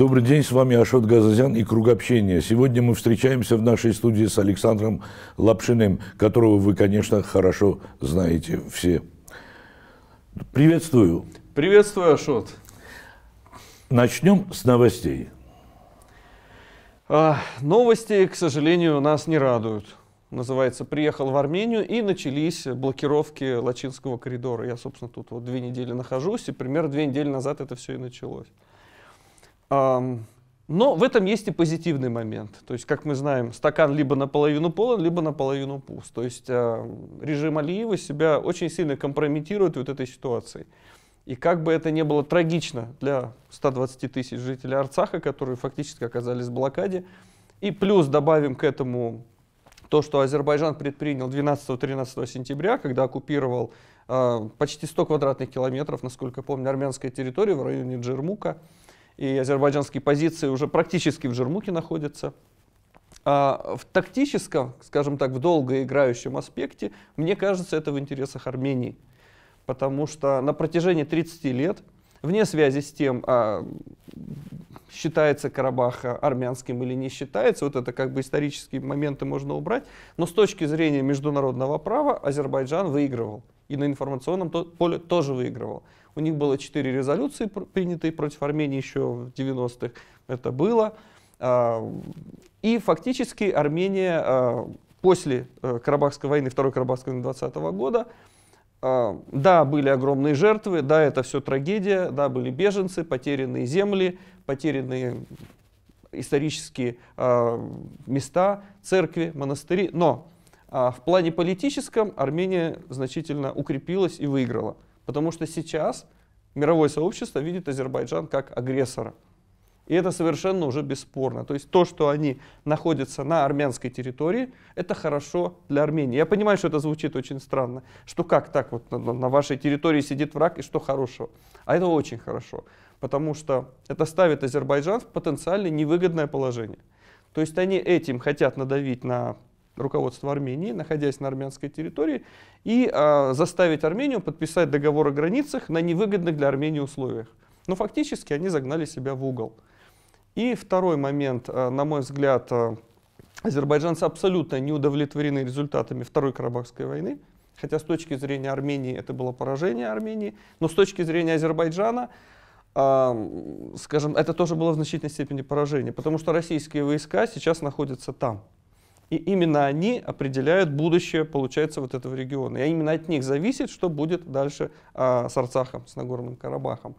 Добрый день, с вами Ашот Газазян и Круг общения. Сегодня мы встречаемся в нашей студии с Александром Лапшиным, которого вы, конечно, хорошо знаете все. Приветствую. Приветствую, Ашот. Начнем с новостей. А, новости, к сожалению, нас не радуют. Называется «Приехал в Армению» и начались блокировки Лачинского коридора. Я, собственно, тут вот две недели нахожусь, и примерно две недели назад это все и началось. Но в этом есть и позитивный момент. То есть, как мы знаем, стакан либо наполовину полон, либо наполовину пуст. То есть режим Алиева себя очень сильно компрометирует вот этой ситуацией. И как бы это ни было трагично для 120 тысяч жителей Арцаха, которые фактически оказались в блокаде, и плюс добавим к этому то, что Азербайджан предпринял 12-13 сентября, когда оккупировал э, почти 100 квадратных километров, насколько помню, армянской территории в районе Джермука, и азербайджанские позиции уже практически в Жермуке находятся. А в тактическом, скажем так, в долгоиграющем аспекте, мне кажется, это в интересах Армении. Потому что на протяжении 30 лет, вне связи с тем, а, считается Карабах армянским или не считается, вот это как бы исторические моменты можно убрать, но с точки зрения международного права Азербайджан выигрывал. И на информационном поле тоже выигрывал. У них было четыре резолюции, принятые против Армении еще в 90-х. Это было. А, и фактически Армения а, после э, Карабахской войны, Второй Карабахской войны 20 года, а, да, были огромные жертвы, да, это все трагедия, да, были беженцы, потерянные земли, потерянные исторические места, церкви, монастыри, но в плане политическом Армения значительно укрепилась и выиграла. Потому что сейчас мировое сообщество видит Азербайджан как агрессора. И это совершенно уже бесспорно. То есть то, что они находятся на армянской территории, это хорошо для Армении. Я понимаю, что это звучит очень странно, что как так вот на, на вашей территории сидит враг и что хорошего. А это очень хорошо, потому что это ставит Азербайджан в потенциально невыгодное положение. То есть они этим хотят надавить на руководство Армении, находясь на армянской территории, и э, заставить Армению подписать договор о границах на невыгодных для Армении условиях. Но фактически они загнали себя в угол. И второй момент, э, на мой взгляд, э, азербайджанцы абсолютно не удовлетворены результатами Второй Карабахской войны, хотя с точки зрения Армении это было поражение Армении, но с точки зрения Азербайджана скажем, это тоже было в значительной степени поражение, потому что российские войска сейчас находятся там. И именно они определяют будущее, получается, вот этого региона. И именно от них зависит, что будет дальше а, с Арцахом, с Нагорным Карабахом.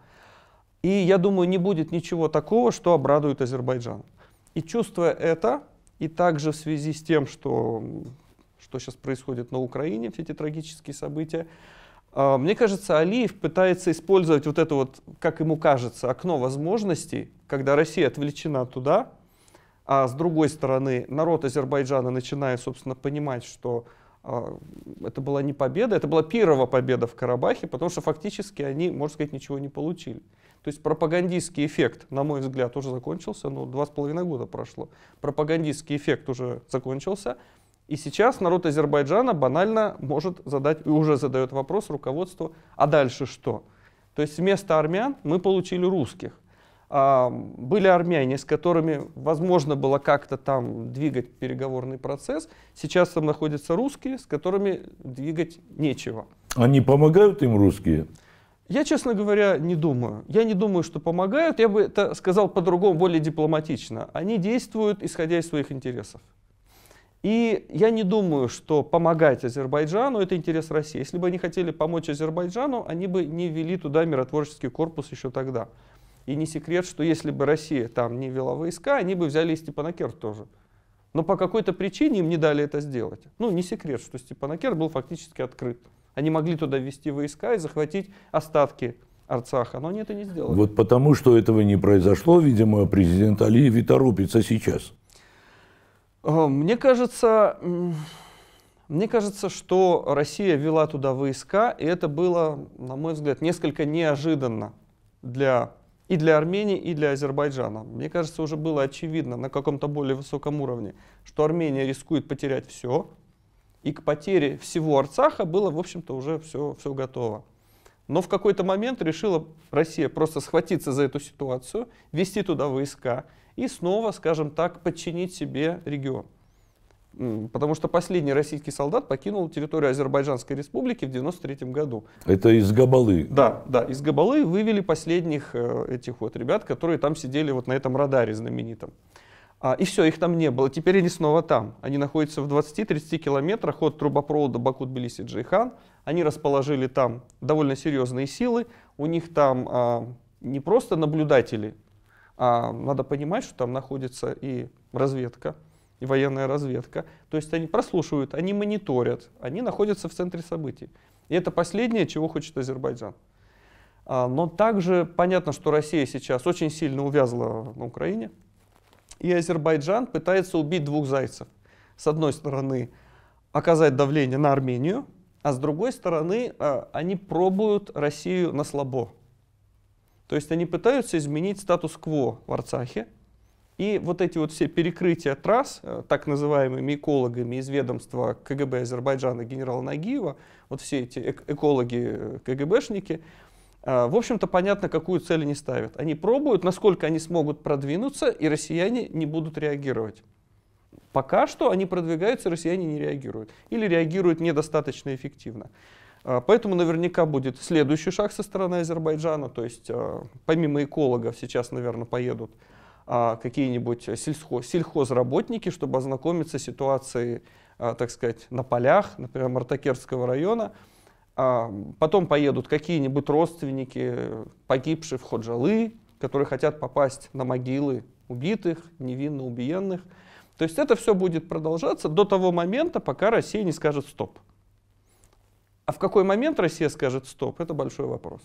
И я думаю, не будет ничего такого, что обрадует Азербайджан. И чувствуя это, и также в связи с тем, что, что сейчас происходит на Украине, все эти трагические события, а, мне кажется, Алиев пытается использовать вот это вот, как ему кажется, окно возможностей, когда Россия отвлечена туда, а с другой стороны, народ Азербайджана начинает, собственно, понимать, что а, это была не победа, это была первая победа в Карабахе, потому что фактически они, можно сказать, ничего не получили. То есть пропагандистский эффект, на мой взгляд, уже закончился, но ну, два с половиной года прошло. Пропагандистский эффект уже закончился, и сейчас народ Азербайджана банально может задать, и уже задает вопрос руководству, а дальше что? То есть вместо армян мы получили русских были армяне, с которыми возможно было как-то там двигать переговорный процесс. Сейчас там находятся русские, с которыми двигать нечего. Они помогают им русские? Я, честно говоря, не думаю. Я не думаю, что помогают. Я бы это сказал по-другому, более дипломатично. Они действуют, исходя из своих интересов. И я не думаю, что помогать Азербайджану – это интерес России. Если бы они хотели помочь Азербайджану, они бы не ввели туда миротворческий корпус еще тогда. И не секрет, что если бы Россия там не вела войска, они бы взяли и Степанакерт тоже. Но по какой-то причине им не дали это сделать. Ну, не секрет, что Степанакерт был фактически открыт. Они могли туда ввести войска и захватить остатки Арцаха, но они это не сделали. Вот потому, что этого не произошло, видимо, президент Алиев и торопится сейчас. Э, мне кажется, мне кажется, что Россия вела туда войска, и это было, на мой взгляд, несколько неожиданно для и для Армении, и для Азербайджана. Мне кажется, уже было очевидно на каком-то более высоком уровне, что Армения рискует потерять все, и к потере всего Арцаха было, в общем-то, уже все, все готово. Но в какой-то момент решила Россия просто схватиться за эту ситуацию, вести туда войска и снова, скажем так, подчинить себе регион. Потому что последний российский солдат покинул территорию Азербайджанской республики в 1993 году. Это из Габалы? Да, да, из Габалы вывели последних э, этих вот ребят, которые там сидели вот на этом радаре знаменитом. А, и все, их там не было. Теперь они снова там. Они находятся в 20-30 километрах от трубопровода бакут тбилиси джейхан Они расположили там довольно серьезные силы. У них там а, не просто наблюдатели, а надо понимать, что там находится и разведка, и военная разведка. То есть они прослушивают, они мониторят, они находятся в центре событий. И это последнее, чего хочет Азербайджан. А, но также понятно, что Россия сейчас очень сильно увязла на Украине, и Азербайджан пытается убить двух зайцев. С одной стороны, оказать давление на Армению, а с другой стороны, а, они пробуют Россию на слабо. То есть они пытаются изменить статус-кво в Арцахе, и вот эти вот все перекрытия трасс, э, так называемыми экологами из ведомства КГБ Азербайджана генерала Нагиева, вот все эти экологи, э, КГБшники, э, в общем-то, понятно, какую цель они ставят. Они пробуют, насколько они смогут продвинуться, и россияне не будут реагировать. Пока что они продвигаются, россияне не реагируют. Или реагируют недостаточно эффективно. Поэтому наверняка будет следующий шаг со стороны Азербайджана. То есть, помимо экологов, сейчас, наверное, поедут а, какие-нибудь сельхоз, сельхозработники, чтобы ознакомиться с ситуацией, а, так сказать, на полях, например, Мартакерского района. А, потом поедут какие-нибудь родственники погибших в Ходжалы, которые хотят попасть на могилы убитых, невинно убиенных. То есть это все будет продолжаться до того момента, пока Россия не скажет «стоп». А в какой момент Россия скажет «стоп» — это большой вопрос.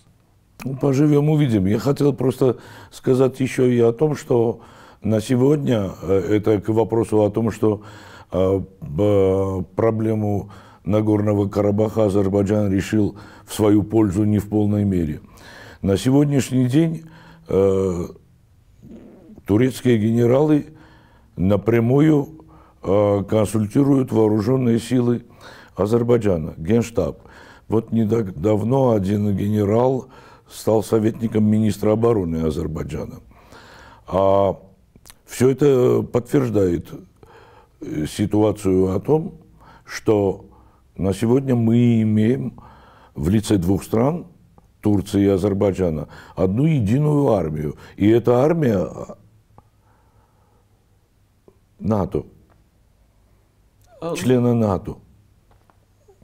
Ну, поживем, увидим. Я хотел просто сказать еще и о том, что на сегодня, э, это к вопросу о том, что э, проблему Нагорного Карабаха Азербайджан решил в свою пользу не в полной мере. На сегодняшний день э, турецкие генералы напрямую консультируют вооруженные силы Азербайджана, Генштаб. Вот недавно один генерал стал советником министра обороны Азербайджана. А все это подтверждает э, ситуацию о том, что на сегодня мы имеем в лице двух стран, Турции и Азербайджана, одну единую армию. И эта армия э, НАТО, а, члена НАТО.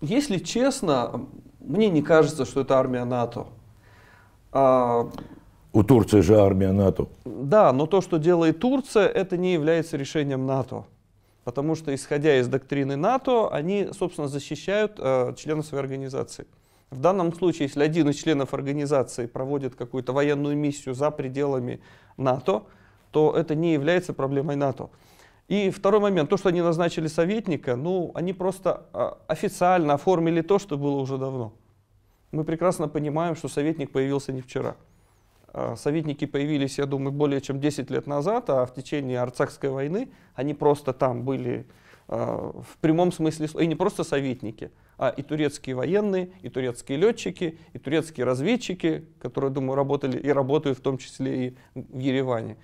Если честно, мне не кажется, что это армия НАТО. А... У Турции же армия НАТО. Да, но то, что делает Турция, это не является решением НАТО. Потому что, исходя из доктрины НАТО, они, собственно, защищают э, членов своей организации. В данном случае, если один из членов организации проводит какую-то военную миссию за пределами НАТО, то это не является проблемой НАТО. И второй момент, то, что они назначили советника, ну, они просто э, официально оформили то, что было уже давно. Мы прекрасно понимаем, что советник появился не вчера. А, советники появились, я думаю, более чем 10 лет назад, а в течение Арцахской войны они просто там были а, в прямом смысле, и не просто советники, а и турецкие военные, и турецкие летчики, и турецкие разведчики, которые, думаю, работали и работают в том числе и в Ереване.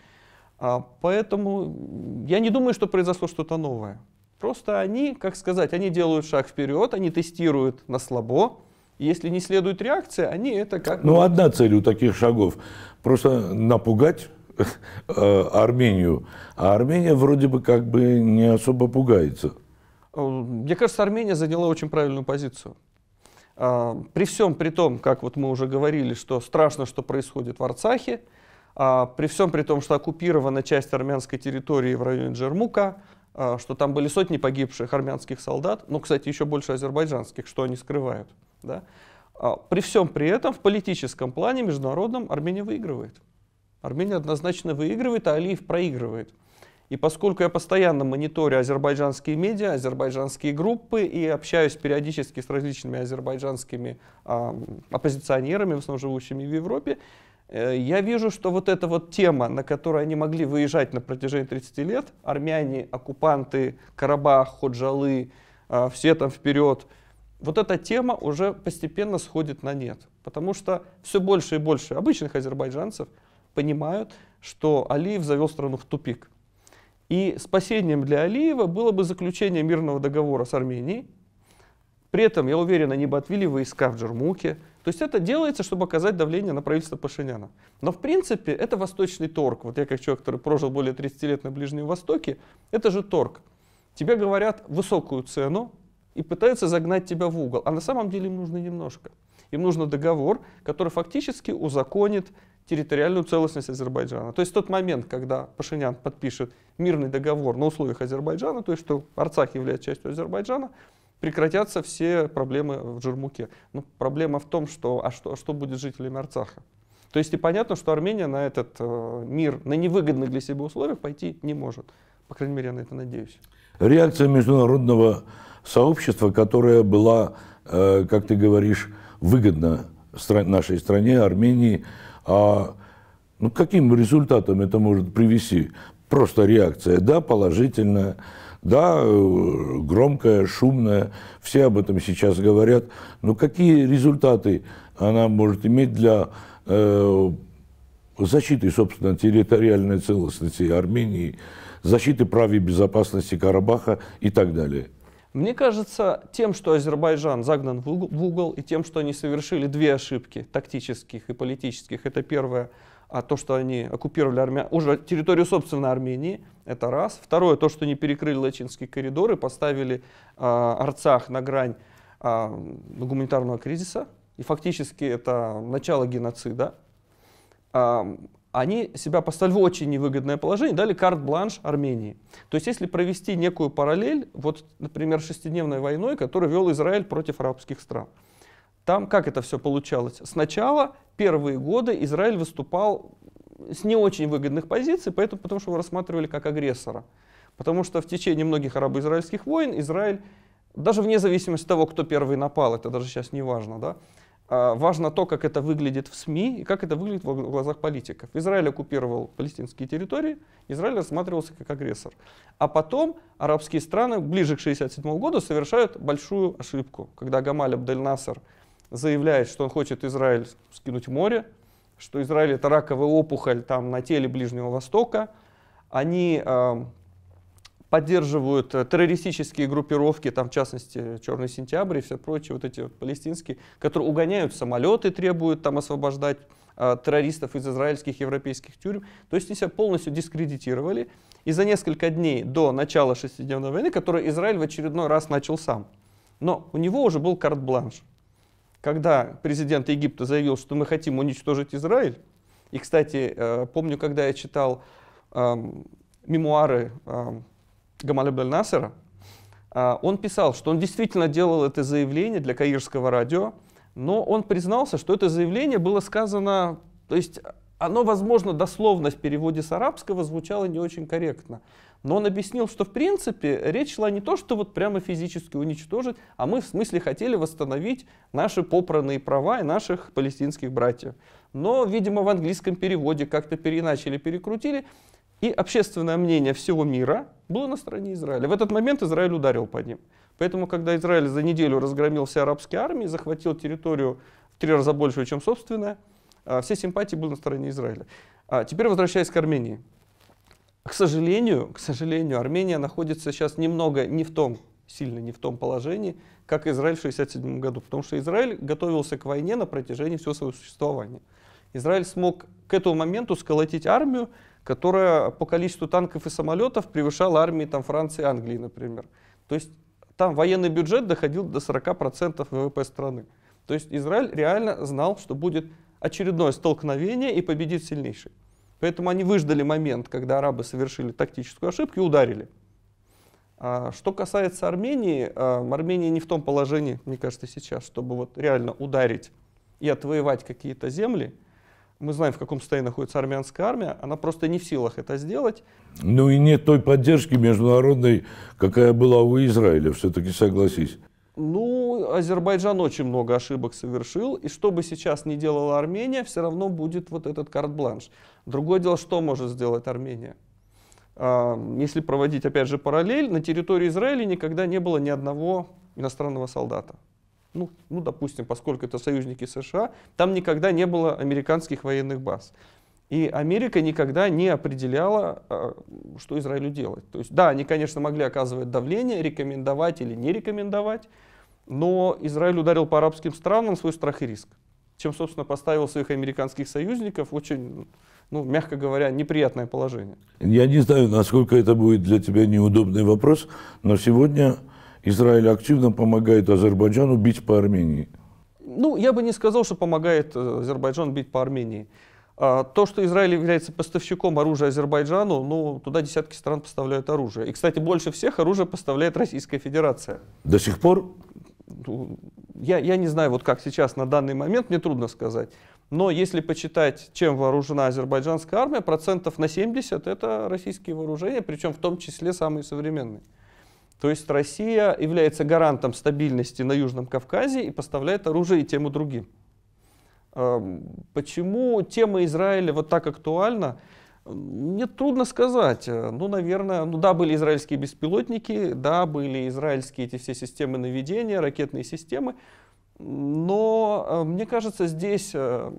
А, поэтому я не думаю, что произошло что-то новое. Просто они, как сказать, они делают шаг вперед, они тестируют на слабо, если не следует реакция, они это как... Ну, одна цель у таких шагов – просто напугать э, Армению. А Армения вроде бы как бы не особо пугается. Э, мне кажется, Армения заняла очень правильную позицию. Э, при всем при том, как вот мы уже говорили, что страшно, что происходит в Арцахе, при всем при том, что оккупирована часть армянской территории в районе Джермука, что там были сотни погибших армянских солдат, ну, кстати, еще больше азербайджанских, что они скрывают – да? А при всем при этом в политическом плане международном Армения выигрывает. Армения однозначно выигрывает, а Алиев проигрывает. И поскольку я постоянно мониторю азербайджанские медиа, азербайджанские группы и общаюсь периодически с различными азербайджанскими э, оппозиционерами, в основном живущими в Европе, э, я вижу, что вот эта вот тема, на которой они могли выезжать на протяжении 30 лет, армяне, оккупанты, Карабах, Ходжалы, э, все там вперед, вот эта тема уже постепенно сходит на нет, потому что все больше и больше обычных азербайджанцев понимают, что Алиев завел страну в тупик. И спасением для Алиева было бы заключение мирного договора с Арменией. При этом, я уверен, они бы отвели войска в Джермуке. То есть это делается, чтобы оказать давление на правительство Пашиняна. Но в принципе это восточный торг. Вот я как человек, который прожил более 30 лет на Ближнем Востоке, это же торг. Тебе говорят высокую цену, и пытаются загнать тебя в угол. А на самом деле им нужно немножко. Им нужно договор, который фактически узаконит территориальную целостность Азербайджана. То есть тот момент, когда Пашинян подпишет мирный договор на условиях Азербайджана, то есть что Арцах является частью Азербайджана, прекратятся все проблемы в Джермуке. Но ну, проблема в том, что, а что, что будет жителями Арцаха. То есть и понятно, что Армения на этот э, мир на невыгодных для себя условиях пойти не может. По крайней мере, я на это надеюсь. Реакция международного сообщество, которое было, э, как ты говоришь, выгодно нашей стране, Армении. А ну, каким результатом это может привести? Просто реакция, да, положительная, да, э, громкая, шумная, все об этом сейчас говорят. Но какие результаты она может иметь для э, защиты, собственно, территориальной целостности Армении, защиты прав и безопасности Карабаха и так далее? Мне кажется, тем, что Азербайджан загнан в угол, и тем, что они совершили две ошибки, тактических и политических, это первое, а то, что они оккупировали Армя... уже территорию собственной Армении, это раз. Второе, то, что они перекрыли Лачинский коридор и поставили э, Арцах на грань э, гуманитарного кризиса. И фактически это начало геноцида они себя поставили в очень невыгодное положение, дали карт-бланш Армении. То есть если провести некую параллель, вот, например, шестидневной войной, которую вел Израиль против арабских стран. Там как это все получалось? Сначала, первые годы, Израиль выступал с не очень выгодных позиций, поэтому, потому что его рассматривали как агрессора. Потому что в течение многих арабо-израильских войн Израиль, даже вне зависимости от того, кто первый напал, это даже сейчас не важно, да, а, важно то, как это выглядит в СМИ и как это выглядит в глазах политиков. Израиль оккупировал палестинские территории, Израиль рассматривался как агрессор. А потом арабские страны ближе к 1967 году совершают большую ошибку, когда Гамаль абдель Насер заявляет, что он хочет Израиль скинуть в море, что Израиль это раковая опухоль там на теле Ближнего Востока. Они поддерживают э, террористические группировки, там в частности Черный сентябрь и все прочие вот эти вот палестинские, которые угоняют самолеты, требуют там освобождать э, террористов из израильских европейских тюрем. То есть они себя полностью дискредитировали. И за несколько дней до начала шестидневной войны, которую Израиль в очередной раз начал сам, но у него уже был карт-бланш. Когда президент Египта заявил, что мы хотим уничтожить Израиль, и, кстати, э, помню, когда я читал э, мемуары э, Гамаль Насера, он писал, что он действительно делал это заявление для каирского радио, но он признался, что это заявление было сказано, то есть а, оно, возможно, дословно в переводе с арабского звучало не очень корректно. Но он объяснил, что в принципе речь шла не то, что вот прямо физически уничтожить, а мы в смысле хотели восстановить наши попранные права и наших палестинских братьев. Но, видимо, в английском переводе как-то переначили, перекрутили. И общественное мнение всего мира, было на стороне Израиля. В этот момент Израиль ударил по ним. Поэтому, когда Израиль за неделю разгромил все арабские армии, захватил территорию в три раза большую, чем собственная, а, все симпатии были на стороне Израиля. А теперь возвращаясь к Армении. К сожалению, к сожалению, Армения находится сейчас немного не в том, сильно не в том положении, как Израиль в 1967 году, потому что Израиль готовился к войне на протяжении всего своего существования. Израиль смог к этому моменту сколотить армию, которая по количеству танков и самолетов превышала армии там, Франции и Англии, например. То есть там военный бюджет доходил до 40% ВВП страны. То есть Израиль реально знал, что будет очередное столкновение и победит сильнейший. Поэтому они выждали момент, когда арабы совершили тактическую ошибку и ударили. А, что касается Армении, а, Армения не в том положении, мне кажется, сейчас, чтобы вот реально ударить и отвоевать какие-то земли. Мы знаем, в каком состоянии находится армянская армия, она просто не в силах это сделать. Ну и нет той поддержки международной, какая была у Израиля, все-таки согласись. Ну, Азербайджан очень много ошибок совершил, и что бы сейчас ни делала Армения, все равно будет вот этот карт-бланш. Другое дело, что может сделать Армения? Если проводить, опять же, параллель, на территории Израиля никогда не было ни одного иностранного солдата ну, ну, допустим, поскольку это союзники США, там никогда не было американских военных баз. И Америка никогда не определяла, а, что Израилю делать. То есть, да, они, конечно, могли оказывать давление, рекомендовать или не рекомендовать, но Израиль ударил по арабским странам свой страх и риск, чем, собственно, поставил своих американских союзников очень, ну, мягко говоря, неприятное положение. Я не знаю, насколько это будет для тебя неудобный вопрос, но сегодня Израиль активно помогает Азербайджану бить по Армении. Ну, я бы не сказал, что помогает э, Азербайджан бить по Армении. А, то, что Израиль является поставщиком оружия Азербайджану, ну, туда десятки стран поставляют оружие. И, кстати, больше всех оружие поставляет Российская Федерация. До сих пор? Ну, я, я не знаю, вот как сейчас, на данный момент, мне трудно сказать. Но если почитать, чем вооружена азербайджанская армия, процентов на 70 это российские вооружения, причем в том числе самые современные. То есть Россия является гарантом стабильности на Южном Кавказе и поставляет оружие и тем и другим. Эм, почему тема Израиля вот так актуальна? Мне трудно сказать. Э, ну, наверное, ну да, были израильские беспилотники, да, были израильские эти все системы наведения, ракетные системы, но э, мне кажется, здесь, э,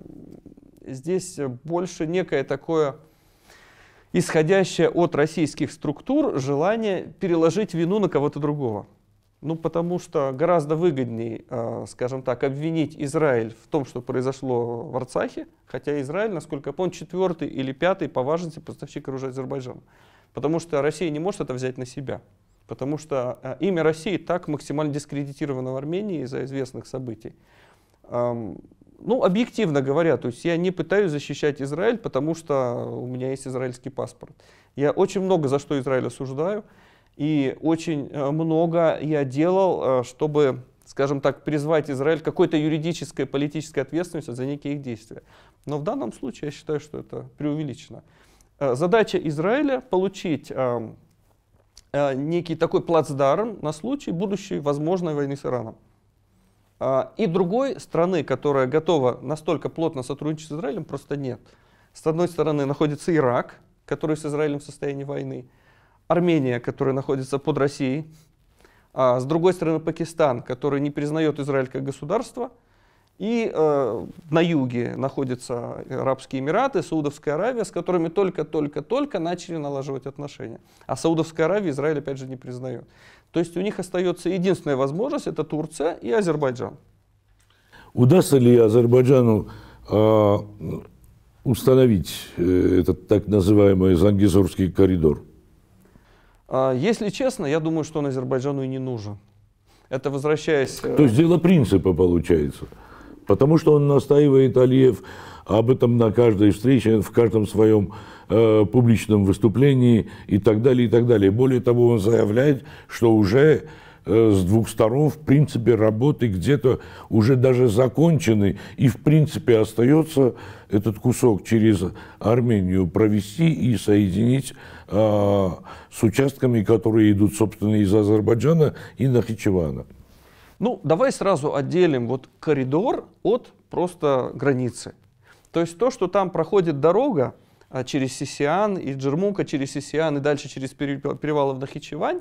здесь больше некое такое исходящее от российских структур желание переложить вину на кого-то другого. Ну, потому что гораздо выгоднее, э, скажем так, обвинить Израиль в том, что произошло в Арцахе, хотя Израиль, насколько я помню, четвертый или пятый по важности поставщик оружия Азербайджану, Потому что Россия не может это взять на себя. Потому что э, имя России так максимально дискредитировано в Армении из-за известных событий ну, объективно говоря, то есть я не пытаюсь защищать Израиль, потому что у меня есть израильский паспорт. Я очень много за что Израиль осуждаю, и очень э, много я делал, э, чтобы, скажем так, призвать Израиль какой-то юридической, политической ответственности за некие их действия. Но в данном случае я считаю, что это преувеличено. Э, задача Израиля — получить некий такой плацдарм на случай будущей возможной войны с Ираном. А, и другой страны, которая готова настолько плотно сотрудничать с Израилем, просто нет. С одной стороны находится Ирак, который с Израилем в состоянии войны, Армения, которая находится под Россией, а с другой стороны Пакистан, который не признает Израиль как государство, и э, на юге находятся Арабские Эмираты, Саудовская Аравия, с которыми только-только-только начали налаживать отношения. А Саудовская Аравия Израиль опять же не признает. То есть у них остается единственная возможность, это Турция и Азербайджан. Удастся ли Азербайджану а, э, установить этот так называемый Зангизурский коридор? А, если честно, я думаю, что он Азербайджану и не нужен. Это возвращаясь... Э, То есть дело принципа получается. Потому что он настаивает, Алиев, об этом на каждой встрече, в каждом своем э, публичном выступлении и так далее, и так далее. Более того, он заявляет, что уже э, с двух сторон, в принципе, работы где-то уже даже закончены, и, в принципе, остается этот кусок через Армению провести и соединить э, с участками, которые идут, собственно, из Азербайджана и Нахичевана. Ну, давай сразу отделим вот коридор от просто границы. То есть то, что там проходит дорога а, через Сисиан и Джермука через Сисиан и дальше через перевалы в Нахичевань,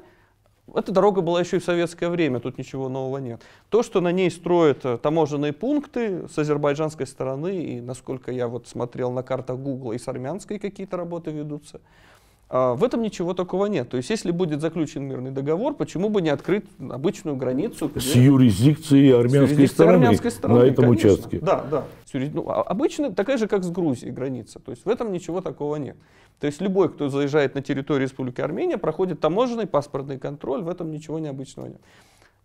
эта дорога была еще и в советское время, тут ничего нового нет. То, что на ней строят э, таможенные пункты с азербайджанской стороны, и насколько я вот смотрел на картах Google, и с армянской какие-то работы ведутся, а, в этом ничего такого нет. То есть, если будет заключен мирный договор, почему бы не открыть обычную границу? С юрисдикцией армянской, с стороны, армянской стороны на этом конечно. участке. Да, да. Ну, а, обычно такая же, как с Грузией граница. То есть, в этом ничего такого нет. То есть, любой, кто заезжает на территорию Республики Армения, проходит таможенный паспортный контроль, в этом ничего необычного нет.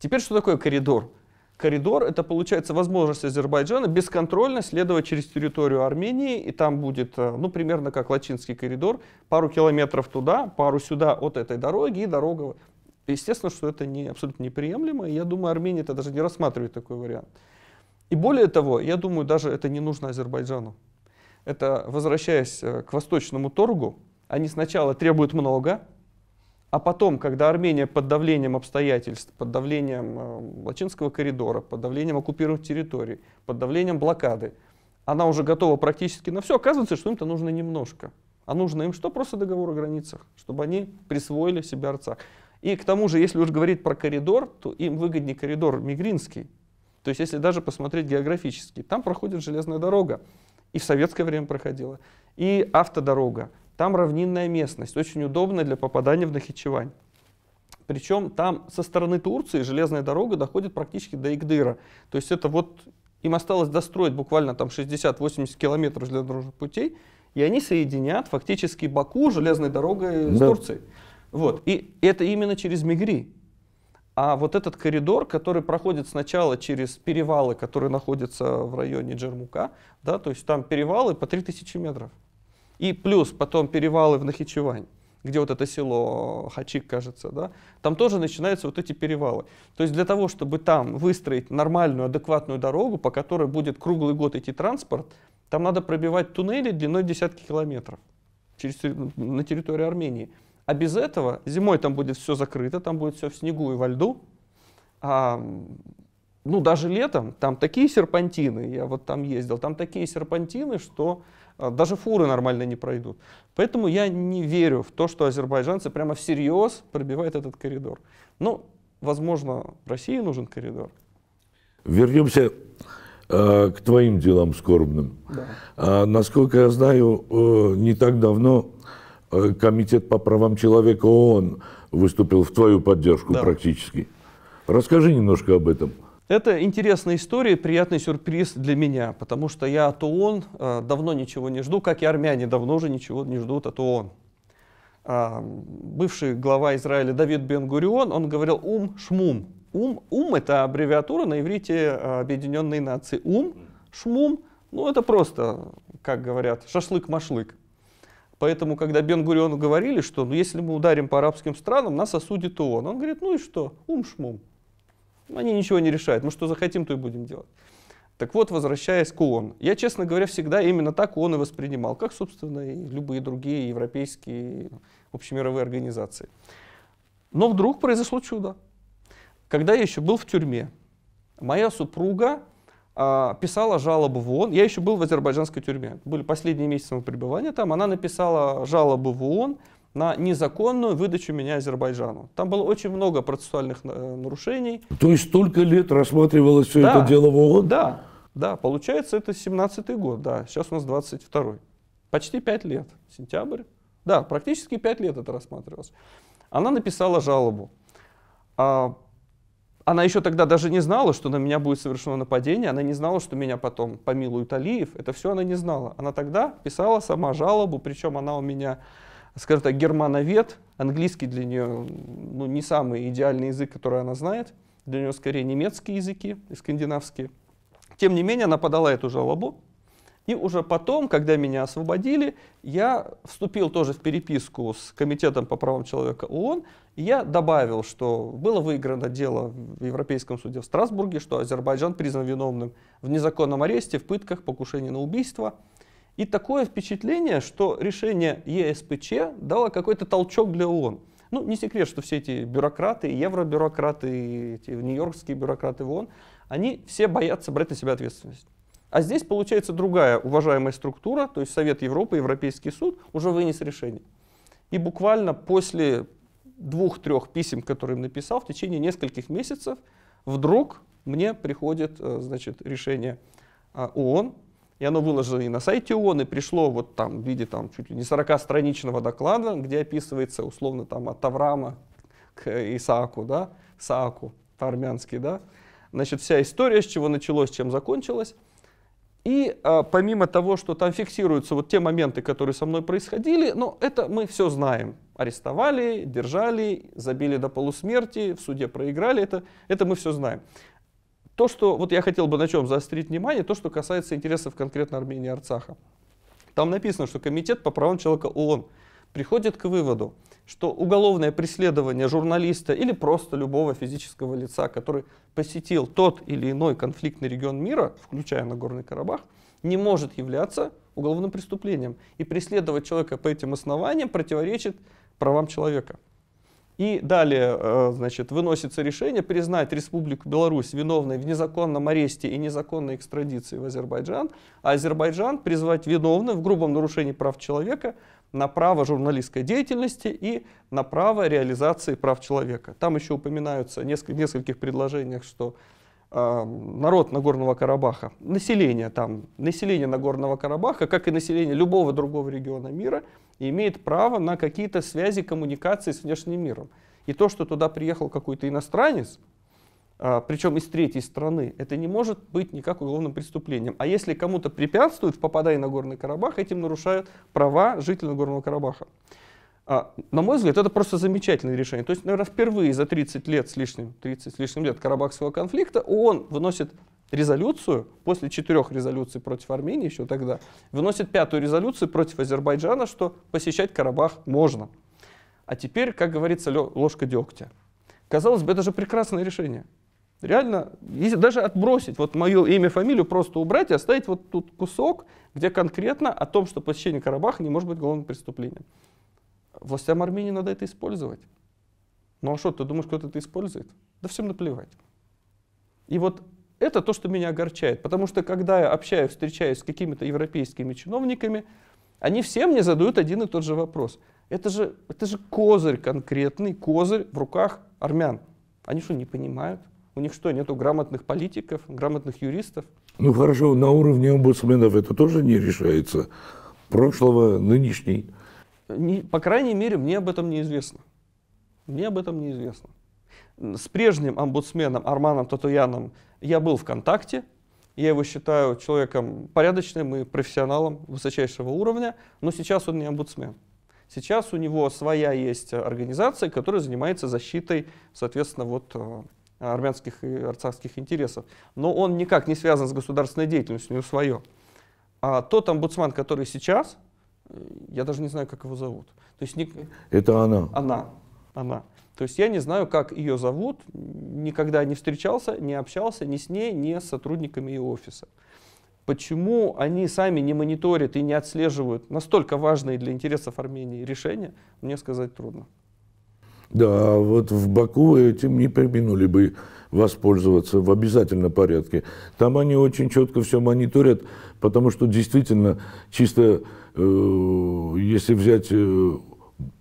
Теперь, что такое коридор? коридор. Это получается возможность Азербайджана бесконтрольно следовать через территорию Армении, и там будет, э, ну, примерно как Лачинский коридор, пару километров туда, пару сюда от этой дороги, и дорога. Естественно, что это не, абсолютно неприемлемо, и я думаю, Армения это даже не рассматривает такой вариант. И более того, я думаю, даже это не нужно Азербайджану. Это, возвращаясь э, к восточному торгу, они сначала требуют много, а потом, когда Армения под давлением обстоятельств, под давлением э, Лачинского коридора, под давлением оккупированных территорий, под давлением блокады, она уже готова практически на все, оказывается, что им-то нужно немножко. А нужно им что? Просто договор о границах, чтобы они присвоили себе Арцах. И к тому же, если уж говорить про коридор, то им выгоднее коридор Мигринский. То есть, если даже посмотреть географически, там проходит железная дорога. И в советское время проходила. И автодорога. Там равнинная местность, очень удобная для попадания в Нахичевань. Причем там со стороны Турции железная дорога доходит практически до Игдыра. То есть это вот им осталось достроить буквально там 60-80 километров железнодорожных путей, и они соединят фактически Баку железной дорогой да. с Турцией. Вот. И это именно через Мигри. А вот этот коридор, который проходит сначала через перевалы, которые находятся в районе Джермука, да, то есть там перевалы по 3000 метров. И плюс потом перевалы в Нахичевань где вот это село Хачик, кажется, да, там тоже начинаются вот эти перевалы. То есть для того, чтобы там выстроить нормальную, адекватную дорогу, по которой будет круглый год идти транспорт, там надо пробивать туннели длиной десятки километров через, на территории Армении. А без этого зимой там будет все закрыто, там будет все в снегу и во льду. А, ну, даже летом там такие серпантины, я вот там ездил, там такие серпантины, что а, даже фуры нормально не пройдут. Поэтому я не верю в то, что азербайджанцы прямо всерьез пробивают этот коридор. Но, ну, возможно, России нужен коридор. Вернемся э, к твоим делам скорбным. Да. А, насколько я знаю, э, не так давно э, Комитет по правам человека ООН выступил в твою поддержку да. практически. Расскажи немножко об этом. Это интересная история, приятный сюрприз для меня, потому что я от ООН э, давно ничего не жду, как и армяне давно уже ничего не ждут от ООН. А, бывший глава Израиля Давид Бен-Гурион, он говорил «ум шмум». «Ум» ум — это аббревиатура на иврите э, Объединенной Нации. «Ум», «шмум» — ну это просто, как говорят, «шашлык-машлык». Поэтому, когда Бен-Гуриону говорили, что ну, если мы ударим по арабским странам, нас осудит ООН, он говорит, ну и что, ум-шмум. Они ничего не решают. Мы что захотим, то и будем делать. Так вот, возвращаясь к ООН. Я, честно говоря, всегда именно так ООН и воспринимал, как, собственно, и любые другие европейские общемировые организации. Но вдруг произошло чудо. Когда я еще был в тюрьме, моя супруга а, писала жалобу в ООН. Я еще был в азербайджанской тюрьме. Были последние месяцы моего пребывания там. Она написала жалобу в ООН на незаконную выдачу меня Азербайджану. Там было очень много процессуальных э, нарушений. То есть столько лет рассматривалось все да, это дело в ООН? Да, да, получается это 17-й год, да, сейчас у нас 22-й. Почти 5 лет, сентябрь. Да, практически 5 лет это рассматривалось. Она написала жалобу. А, она еще тогда даже не знала, что на меня будет совершено нападение, она не знала, что меня потом помилует Алиев, это все она не знала. Она тогда писала сама жалобу, причем она у меня скажем так, германовед, английский для нее ну, не самый идеальный язык, который она знает, для нее скорее немецкие языки и скандинавские. Тем не менее, она подала эту жалобу, и уже потом, когда меня освободили, я вступил тоже в переписку с Комитетом по правам человека ООН. И я добавил, что было выиграно дело в Европейском суде в Страсбурге, что Азербайджан признан виновным в незаконном аресте, в пытках, покушении на убийство – и такое впечатление, что решение ЕСПЧ дало какой-то толчок для ООН. Ну, не секрет, что все эти бюрократы, евробюрократы, эти нью-йоркские бюрократы в ООН, они все боятся брать на себя ответственность. А здесь получается другая уважаемая структура, то есть Совет Европы, Европейский суд уже вынес решение. И буквально после двух-трех писем, которые им написал, в течение нескольких месяцев вдруг мне приходит э, значит, решение э, ООН и оно выложено и на сайте ООН, и пришло вот там в виде там чуть ли не 40-страничного доклада, где описывается условно там от Авраама к Исааку, да, Сааку по-армянски, да. Значит, вся история, с чего началось, чем закончилась. И а, помимо того, что там фиксируются вот те моменты, которые со мной происходили, но ну, это мы все знаем. Арестовали, держали, забили до полусмерти, в суде проиграли, это, это мы все знаем. То, что вот я хотел бы на чем заострить внимание, то, что касается интересов конкретно Армении и Арцаха. Там написано, что Комитет по правам человека ООН приходит к выводу, что уголовное преследование журналиста или просто любого физического лица, который посетил тот или иной конфликтный регион мира, включая Нагорный Карабах, не может являться уголовным преступлением. И преследовать человека по этим основаниям противоречит правам человека. И далее, э, значит, выносится решение признать Республику Беларусь виновной в незаконном аресте и незаконной экстрадиции в Азербайджан, а Азербайджан призвать виновным в грубом нарушении прав человека на право журналистской деятельности и на право реализации прав человека. Там еще упоминаются в несколь нескольких предложениях, что э, народ Нагорного Карабаха, население там, население Нагорного Карабаха, как и население любого другого региона мира – и имеет право на какие-то связи, коммуникации с внешним миром. И то, что туда приехал какой-то иностранец, а, причем из третьей страны, это не может быть никак уголовным преступлением. А если кому-то препятствуют в попадании на Горный Карабах, этим нарушают права жителей Горного Карабаха. А, на мой взгляд, это просто замечательное решение. То есть, наверное, впервые за 30 лет с лишним, 30 с лишним лет карабахского конфликта ООН выносит резолюцию, после четырех резолюций против Армении еще тогда, выносит пятую резолюцию против Азербайджана, что посещать Карабах можно. А теперь, как говорится, ложка дегтя. Казалось бы, это же прекрасное решение. Реально, если даже отбросить, вот мое имя, фамилию просто убрать и оставить вот тут кусок, где конкретно о том, что посещение Карабаха не может быть главным преступлением. Властям Армении надо это использовать. Ну а что, ты думаешь, кто-то это использует? Да всем наплевать. И вот это то, что меня огорчает, потому что когда я общаюсь, встречаюсь с какими-то европейскими чиновниками, они все мне задают один и тот же вопрос. Это же, это же козырь конкретный, козырь в руках армян. Они что, не понимают? У них что, нету грамотных политиков, грамотных юристов? Ну хорошо, на уровне омбудсменов это тоже не решается. Прошлого, нынешний. Не, по крайней мере, мне об этом неизвестно. Мне об этом неизвестно. С прежним омбудсменом Арманом Татуяном я был ВКонтакте, я его считаю человеком порядочным и профессионалом высочайшего уровня, но сейчас он не омбудсмен. Сейчас у него своя есть организация, которая занимается защитой, соответственно, вот э, армянских и арцахских интересов. Но он никак не связан с государственной деятельностью, у него свое. А тот омбудсман, который сейчас, э, я даже не знаю, как его зовут. То есть, не... Это она. Она. Она. То есть я не знаю, как ее зовут, никогда не встречался, не общался ни с ней, ни с сотрудниками ее офиса. Почему они сами не мониторят и не отслеживают настолько важные для интересов Армении решения, мне сказать трудно. Да, а вот в Баку этим не применули бы воспользоваться в обязательном порядке. Там они очень четко все мониторят, потому что действительно чисто, э, если взять э,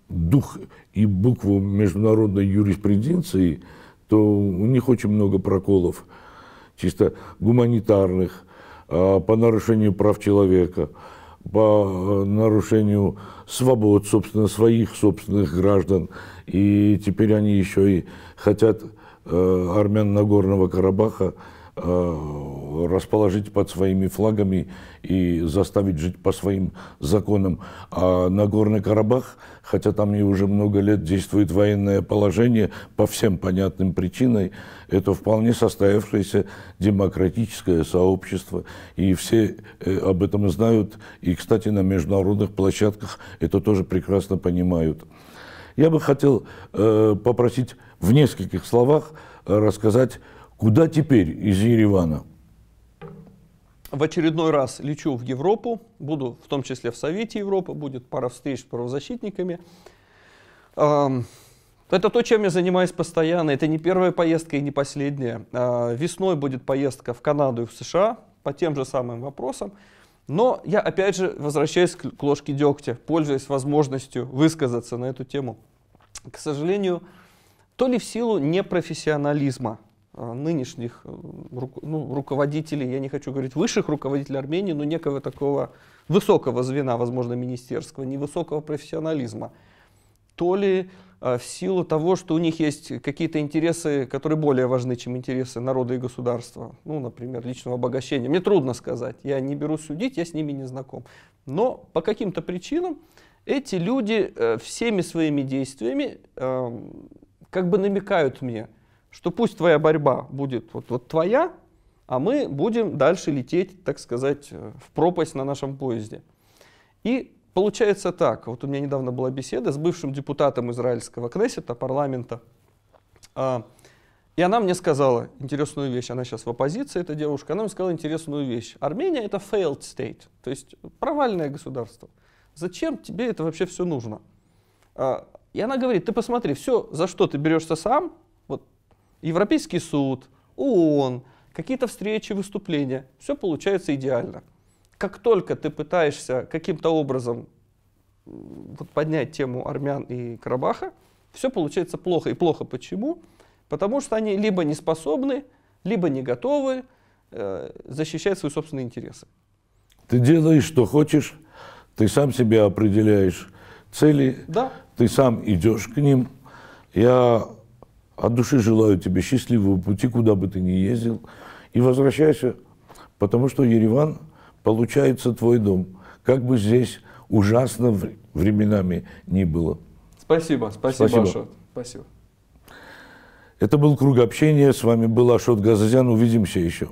дух и букву международной юриспруденции, то у них очень много проколов, чисто гуманитарных, а, по нарушению прав человека, по а, нарушению свобод, собственно, своих собственных граждан. И теперь они еще и хотят э, армян Нагорного Карабаха Э, расположить под своими флагами и заставить жить по своим законам. А на Нагорный Карабах, хотя там и уже много лет действует военное положение по всем понятным причинам, это вполне состоявшееся демократическое сообщество. И все э, об этом знают. И, кстати, на международных площадках это тоже прекрасно понимают. Я бы хотел э, попросить в нескольких словах рассказать Куда теперь из Еревана? В очередной раз лечу в Европу, буду в том числе в Совете Европы, будет пара встреч с правозащитниками. Это то, чем я занимаюсь постоянно. Это не первая поездка и не последняя. А, весной будет поездка в Канаду и в США по тем же самым вопросам. Но я опять же возвращаюсь к ложке дегтя, пользуясь возможностью высказаться на эту тему. К сожалению, то ли в силу непрофессионализма, Э, нынешних э, ну, руководителей, я не хочу говорить высших руководителей Армении, но некого такого высокого звена, возможно, министерского, невысокого профессионализма. То ли э, в силу того, что у них есть какие-то интересы, которые более важны, чем интересы народа и государства. Ну, например, личного обогащения. Мне трудно сказать, я не берусь судить, я с ними не знаком. Но по каким-то причинам эти люди всеми своими действиями эм, как бы намекают мне – что пусть твоя борьба будет вот, вот твоя, а мы будем дальше лететь, так сказать, э, в пропасть на нашем поезде. И получается так, вот у меня недавно была беседа с бывшим депутатом израильского Кнессета, парламента, а, и она мне сказала интересную вещь, она сейчас в оппозиции, эта девушка, она мне сказала интересную вещь. Армения это failed state, то есть провальное государство. Зачем тебе это вообще все нужно? А, и она говорит, ты посмотри, все, за что ты берешься сам, Европейский суд, ООН, какие-то встречи, выступления. Все получается идеально. Как только ты пытаешься каким-то образом вот, поднять тему армян и Карабаха, все получается плохо. И плохо почему? Потому что они либо не способны, либо не готовы э, защищать свои собственные интересы. Ты делаешь, что хочешь, ты сам себя определяешь цели, да. ты сам идешь к ним. Я от души желаю тебе счастливого пути, куда бы ты ни ездил. И возвращайся, потому что Ереван получается твой дом. Как бы здесь ужасно временами ни было. Спасибо, спасибо, спасибо. Ашот. Спасибо. Это был круг общения. С вами был Ашот Газазян. Увидимся еще.